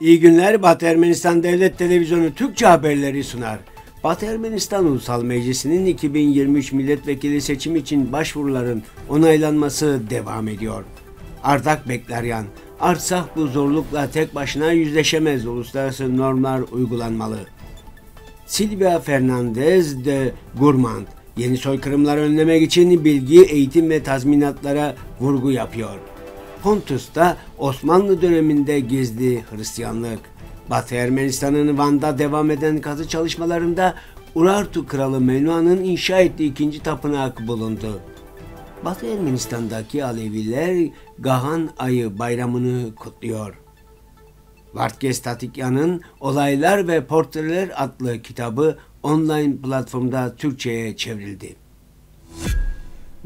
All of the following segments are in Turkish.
İyi günler Batı Ermenistan Devlet Televizyonu Türkçe haberleri sunar. Batı Ermenistan Ulusal Meclisi'nin 2023 milletvekili Seçim için başvuruların onaylanması devam ediyor. Ardak Bekleryan, Artsah bu zorlukla tek başına yüzleşemez uluslararası normlar uygulanmalı. Silvia Fernandez de Gurmand, yeni soykırımları önlemek için bilgi, eğitim ve tazminatlara vurgu yapıyor. Pontus'ta Osmanlı döneminde gizli Hristiyanlık. Batı Ermenistan'ın Van'da devam eden kazı çalışmalarında Urartu kralı Menua'nın inşa ettiği ikinci tapınak bulundu. Batı Ermenistan'daki Aleviler Gahan ayı bayramını kutluyor. Vartges Tatikyan'ın Olaylar ve Portreler adlı kitabı online platformda Türkçe'ye çevrildi.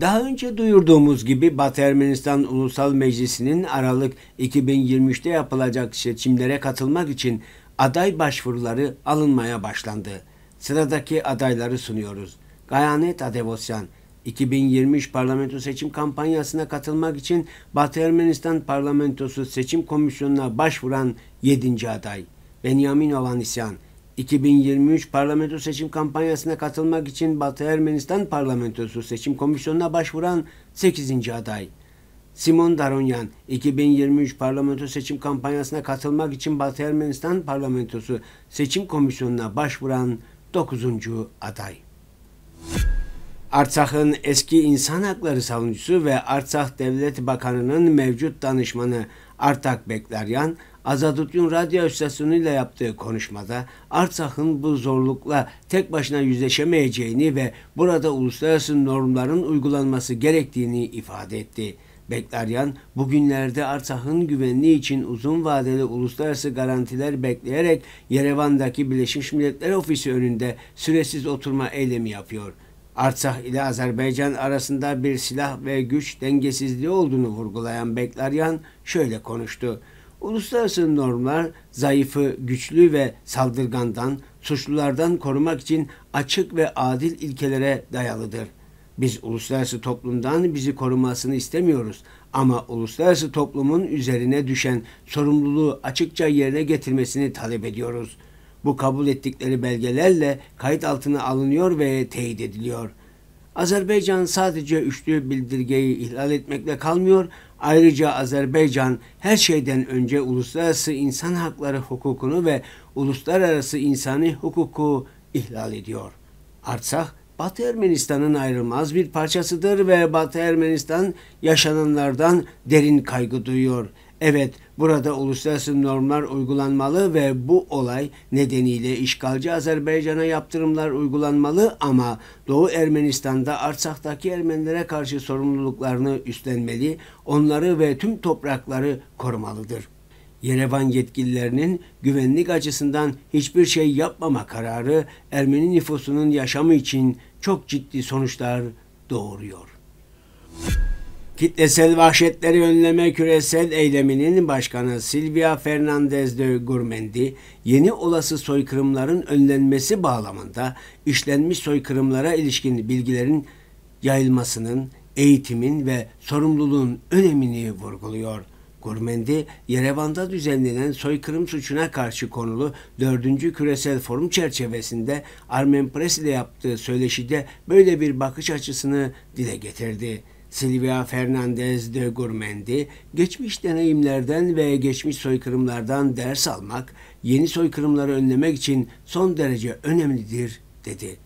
Daha önce duyurduğumuz gibi Batı Ermenistan Ulusal Meclisi'nin Aralık 2023'te yapılacak seçimlere katılmak için aday başvuruları alınmaya başlandı. Sıradaki adayları sunuyoruz. Gayanet Adevosyan, 2023 parlamento seçim kampanyasına katılmak için Batı Ermenistan Parlamentosu Seçim Komisyonu'na başvuran 7. aday. Benjamin Ovanisyan, 2023 parlamento seçim kampanyasına katılmak için Batı Ermenistan parlamentosu seçim komisyonuna başvuran 8. aday. Simon Daronyan, 2023 parlamento seçim kampanyasına katılmak için Batı Ermenistan parlamentosu seçim komisyonuna başvuran 9. aday. Artsak'ın eski insan hakları savunucusu ve Artsak Devlet Bakanı'nın mevcut danışmanı Artak Beklaryan, Azadüddin Radyo İstasyonu'yla yaptığı konuşmada Artsak'ın bu zorlukla tek başına yüzleşemeyeceğini ve burada uluslararası normların uygulanması gerektiğini ifade etti. Beklaryan, bugünlerde Artsak'ın güvenliği için uzun vadeli uluslararası garantiler bekleyerek Yerevan'daki Birleşmiş Milletler Ofisi önünde süresiz oturma eylemi yapıyor. Artsakh ile Azerbaycan arasında bir silah ve güç dengesizliği olduğunu vurgulayan Beklaryan şöyle konuştu. Uluslararası normlar zayıfı, güçlü ve saldırgandan, suçlulardan korumak için açık ve adil ilkelere dayalıdır. Biz uluslararası toplumdan bizi korumasını istemiyoruz ama uluslararası toplumun üzerine düşen sorumluluğu açıkça yerine getirmesini talep ediyoruz. Bu kabul ettikleri belgelerle kayıt altına alınıyor ve teyit ediliyor.'' Azerbaycan sadece üçlü bildirgeyi ihlal etmekle kalmıyor, ayrıca Azerbaycan her şeyden önce uluslararası insan hakları hukukunu ve uluslararası insani hukuku ihlal ediyor. Artsakh, Batı Ermenistan'ın ayrılmaz bir parçasıdır ve Batı Ermenistan yaşananlardan derin kaygı duyuyor.'' Evet, burada uluslararası normlar uygulanmalı ve bu olay nedeniyle işgalci Azerbaycan'a yaptırımlar uygulanmalı ama Doğu Ermenistan'da Arsak'taki Ermenilere karşı sorumluluklarını üstlenmeli, onları ve tüm toprakları korumalıdır. Yerevan yetkililerinin güvenlik açısından hiçbir şey yapmama kararı Ermeni nüfusunun yaşamı için çok ciddi sonuçlar doğuruyor. Müzik Kitlesel Vahşetleri Önleme Küresel Eyleminin Başkanı Silvia Fernandez de Gurmendi, yeni olası soykırımların önlenmesi bağlamında işlenmiş soykırımlara ilişkin bilgilerin yayılmasının, eğitimin ve sorumluluğun önemini vurguluyor. Gurmendi, Yerevan'da düzenlenen soykırım suçuna karşı konulu 4. Küresel Forum çerçevesinde Armen Press ile yaptığı söyleşide böyle bir bakış açısını dile getirdi. Silvia Fernandez de Gourmendi, geçmiş deneyimlerden ve geçmiş soykırımlardan ders almak, yeni soykırımları önlemek için son derece önemlidir, dedi.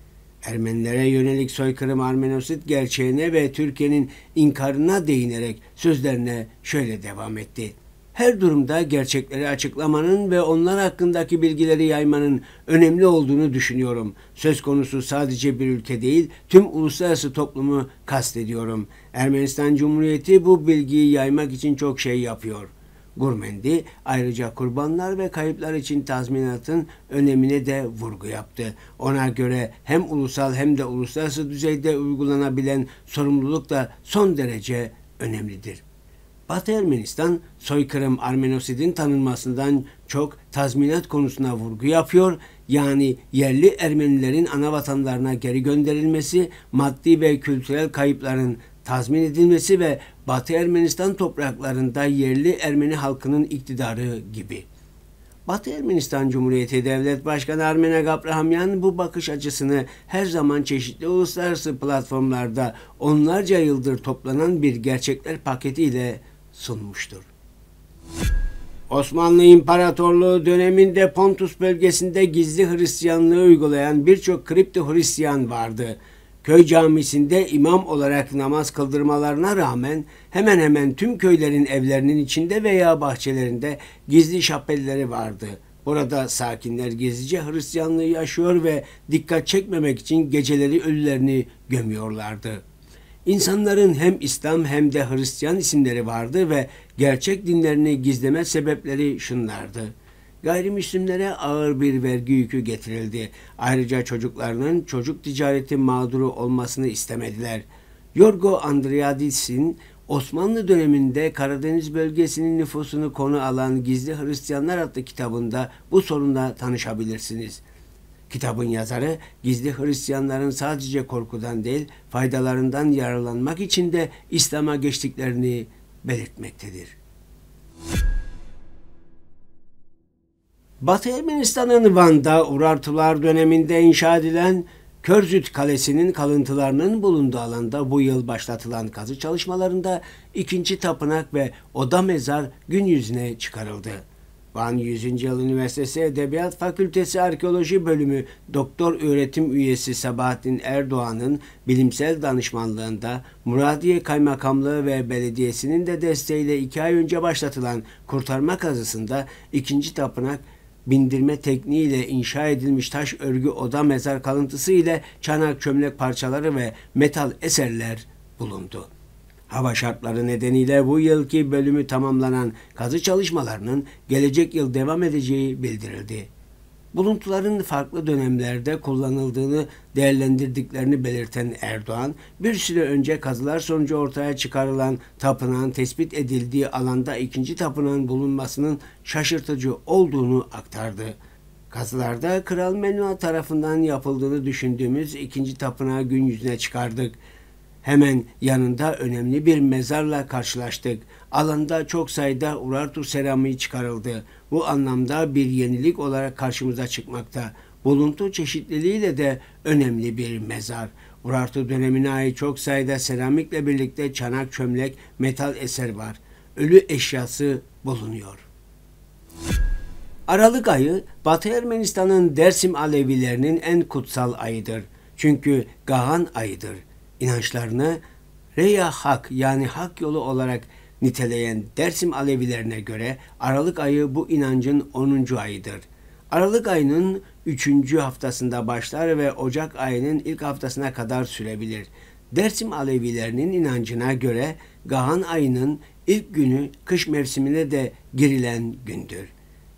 Ermenilere yönelik soykırım Armenosit gerçeğine ve Türkiye'nin inkarına değinerek sözlerine şöyle devam etti her durumda gerçekleri açıklamanın ve onlar hakkındaki bilgileri yaymanın önemli olduğunu düşünüyorum. Söz konusu sadece bir ülke değil, tüm uluslararası toplumu kastediyorum. Ermenistan Cumhuriyeti bu bilgiyi yaymak için çok şey yapıyor. Gurmendi ayrıca kurbanlar ve kayıplar için tazminatın önemine de vurgu yaptı. Ona göre hem ulusal hem de uluslararası düzeyde uygulanabilen sorumluluk da son derece önemlidir. Batı Ermenistan soykırım Armenosid'in tanınmasından çok tazminat konusuna vurgu yapıyor. Yani yerli Ermenilerin ana vatanlarına geri gönderilmesi, maddi ve kültürel kayıpların tazmin edilmesi ve Batı Ermenistan topraklarında yerli Ermeni halkının iktidarı gibi. Batı Ermenistan Cumhuriyeti Devlet Başkanı Armen Gabrahamyan bu bakış açısını her zaman çeşitli uluslararası platformlarda onlarca yıldır toplanan bir gerçekler paketiyle sunmuştur. Osmanlı İmparatorluğu döneminde Pontus bölgesinde gizli Hristiyanlığı uygulayan birçok kripto Hristiyan vardı. Köy camisinde imam olarak namaz kıldırmalarına rağmen hemen hemen tüm köylerin evlerinin içinde veya bahçelerinde gizli şapelleri vardı. Burada sakinler gizlice Hristiyanlığı yaşıyor ve dikkat çekmemek için geceleri ölülerini gömüyorlardı. İnsanların hem İslam hem de Hristiyan isimleri vardı ve gerçek dinlerini gizleme sebepleri şunlardı. Gayrimüslimlere ağır bir vergi yükü getirildi. Ayrıca çocuklarının çocuk ticareti mağduru olmasını istemediler. Yorgo Andriadis'in Osmanlı döneminde Karadeniz bölgesinin nüfusunu konu alan Gizli Hristiyanlar adlı kitabında bu sorunla tanışabilirsiniz.'' Kitabın yazarı gizli Hristiyanların sadece korkudan değil faydalarından yararlanmak için de İslam'a geçtiklerini belirtmektedir. Batı Ermenistan'ın Van'da Urartular döneminde inşa edilen Körzüt Kalesi'nin kalıntılarının bulunduğu alanda bu yıl başlatılan kazı çalışmalarında ikinci tapınak ve oda mezar gün yüzüne çıkarıldı. Van 100. Yıl Üniversitesi Edebiyat Fakültesi Arkeoloji Bölümü Doktor Öğretim Üyesi Sabahattin Erdoğan'ın bilimsel danışmanlığında Muradiye Kaymakamlığı ve Belediyesi'nin de desteğiyle iki ay önce başlatılan kurtarma kazısında ikinci tapınak bindirme tekniğiyle inşa edilmiş taş örgü oda mezar kalıntısı ile çanak çömlek parçaları ve metal eserler bulundu. Hava şartları nedeniyle bu yılki bölümü tamamlanan kazı çalışmalarının gelecek yıl devam edeceği bildirildi. Buluntuların farklı dönemlerde kullanıldığını değerlendirdiklerini belirten Erdoğan, bir süre önce kazılar sonucu ortaya çıkarılan tapınağın tespit edildiği alanda ikinci tapınağın bulunmasının şaşırtıcı olduğunu aktardı. Kazılarda Kral Menua tarafından yapıldığını düşündüğümüz ikinci tapınağı gün yüzüne çıkardık. Hemen yanında önemli bir mezarla karşılaştık. Alanda çok sayıda Urartu seramiği çıkarıldı. Bu anlamda bir yenilik olarak karşımıza çıkmakta. Buluntu çeşitliliğiyle de önemli bir mezar. Urartu dönemine ait çok sayıda seramikle birlikte çanak çömlek metal eser var. Ölü eşyası bulunuyor. Aralık ayı Batı Ermenistan'ın Dersim Alevilerinin en kutsal ayıdır. Çünkü Gahan ayıdır inançlarını Reya Hak yani hak yolu olarak niteleyen Dersim Alevilerine göre Aralık ayı bu inancın 10. ayıdır. Aralık ayının 3. haftasında başlar ve Ocak ayının ilk haftasına kadar sürebilir. Dersim Alevilerinin inancına göre Gahan ayının ilk günü kış mevsimine de girilen gündür.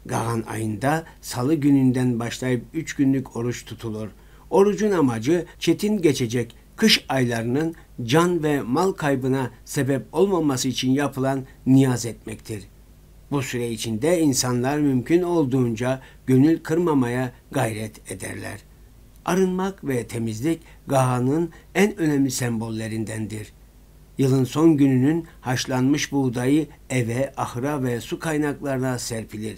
Gahan ayında salı gününden başlayıp 3 günlük oruç tutulur. Orucun amacı çetin geçecek kış aylarının can ve mal kaybına sebep olmaması için yapılan niyaz etmektir. Bu süre içinde insanlar mümkün olduğunca gönül kırmamaya gayret ederler. Arınmak ve temizlik Gaha'nın en önemli sembollerindendir. Yılın son gününün haşlanmış buğdayı eve, ahıra ve su kaynaklarına serpilir.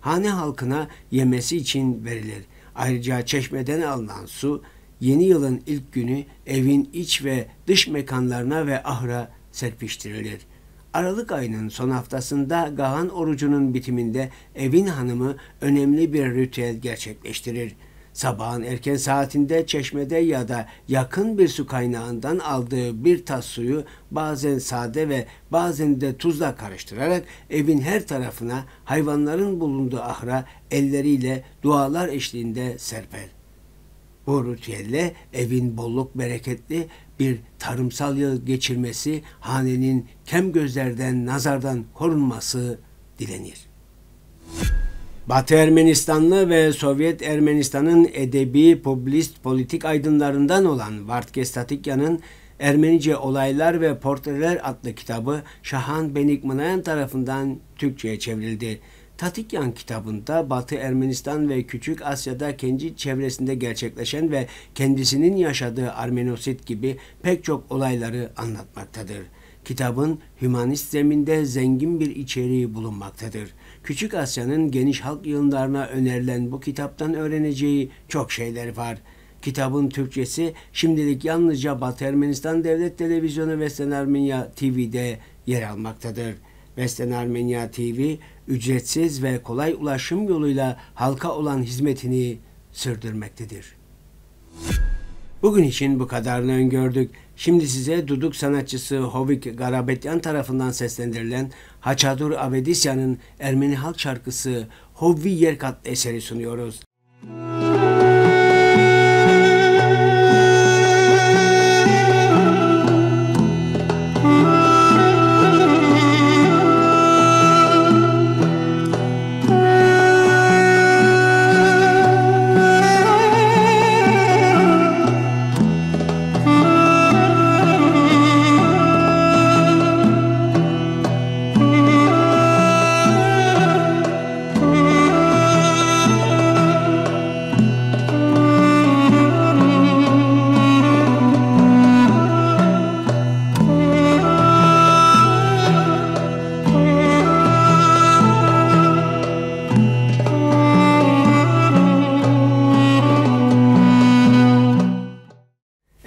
Hane halkına yemesi için verilir. Ayrıca çeşmeden alınan su yeni yılın ilk günü evin iç ve dış mekanlarına ve ahra serpiştirilir. Aralık ayının son haftasında Gahan orucunun bitiminde evin hanımı önemli bir ritüel gerçekleştirir. Sabahın erken saatinde çeşmede ya da yakın bir su kaynağından aldığı bir tas suyu bazen sade ve bazen de tuzla karıştırarak evin her tarafına hayvanların bulunduğu ahra elleriyle dualar eşliğinde serper. Boruç Yelle evin bolluk bereketli bir tarımsal yıl geçirmesi, hanenin kem gözlerden, nazardan korunması dilenir. Batı Ermenistanlı ve Sovyet Ermenistan'ın edebi, publist, politik aydınlarından olan Vartkestatikyan'ın Ermenice Olaylar ve Portreler adlı kitabı Şahan Benigmayan tarafından Türkçe'ye çevrildi. Tatikyan kitabında Batı Ermenistan ve Küçük Asya'da kendi çevresinde gerçekleşen ve kendisinin yaşadığı Armenosit gibi pek çok olayları anlatmaktadır. Kitabın hümanist zeminde zengin bir içeriği bulunmaktadır. Küçük Asya'nın geniş halk yığınlarına önerilen bu kitaptan öğreneceği çok şeyler var. Kitabın Türkçesi şimdilik yalnızca Batı Ermenistan Devlet Televizyonu ve Senarminya TV'de yer almaktadır. Beslen Armenya TV ücretsiz ve kolay ulaşım yoluyla halka olan hizmetini sürdürmektedir. Bugün için bu kadarını öngördük. Şimdi size duduk sanatçısı Hovik Garabetyan tarafından seslendirilen Haçadur Avedisyan'ın Ermeni halk şarkısı Hovvi Yerkat eseri sunuyoruz.